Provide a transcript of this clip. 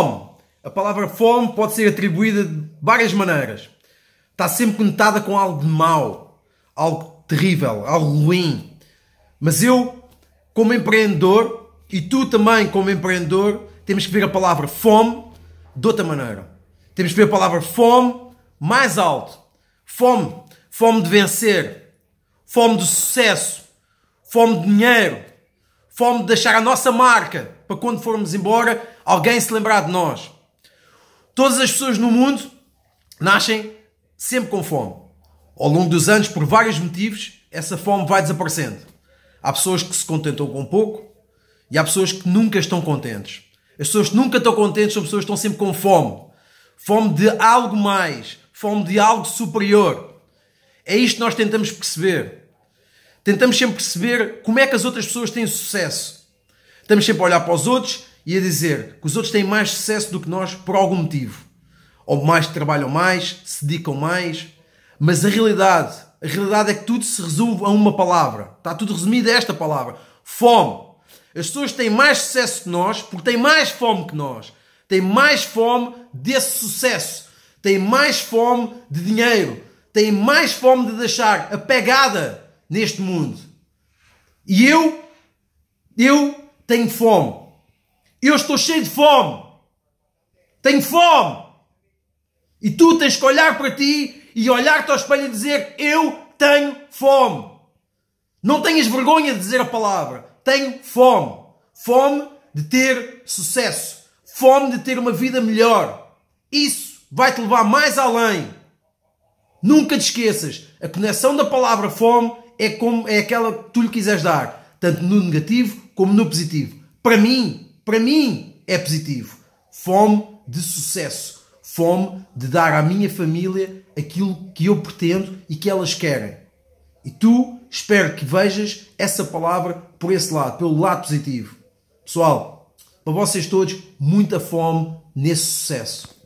Fome. A palavra fome pode ser atribuída de várias maneiras. Está sempre conectada com algo de mau, algo terrível, algo ruim. Mas eu, como empreendedor, e tu também, como empreendedor, temos que ver a palavra fome de outra maneira. Temos que ver a palavra fome mais alto. Fome. Fome de vencer. Fome de sucesso. Fome de dinheiro fome de deixar a nossa marca para quando formos embora alguém se lembrar de nós. Todas as pessoas no mundo nascem sempre com fome. Ao longo dos anos, por vários motivos, essa fome vai desaparecendo. Há pessoas que se contentam com pouco e há pessoas que nunca estão contentes. As pessoas que nunca estão contentes são pessoas que estão sempre com fome. Fome de algo mais, fome de algo superior. É isto que nós tentamos perceber tentamos sempre perceber como é que as outras pessoas têm sucesso. Estamos sempre a olhar para os outros e a dizer que os outros têm mais sucesso do que nós por algum motivo. Ou mais trabalham mais, se dedicam mais. Mas a realidade, a realidade é que tudo se resume a uma palavra. Está tudo resumido a esta palavra: fome. As pessoas têm mais sucesso que nós porque têm mais fome que nós. Têm mais fome desse sucesso. Têm mais fome de dinheiro. Têm mais fome de deixar a pegada neste mundo. E eu, eu tenho fome. Eu estou cheio de fome. Tenho fome. E tu tens que olhar para ti e olhar-te ao espelho e dizer: Eu tenho fome. Não tenhas vergonha de dizer a palavra. Tenho fome. Fome de ter sucesso. Fome de ter uma vida melhor. Isso vai te levar mais além Nunca te esqueças, a conexão da palavra fome é, como, é aquela que tu lhe quiseres dar, tanto no negativo como no positivo. Para mim, para mim é positivo. Fome de sucesso, fome de dar à minha família aquilo que eu pretendo e que elas querem. E tu, espero que vejas essa palavra por esse lado, pelo lado positivo. Pessoal, para vocês todos, muita fome nesse sucesso.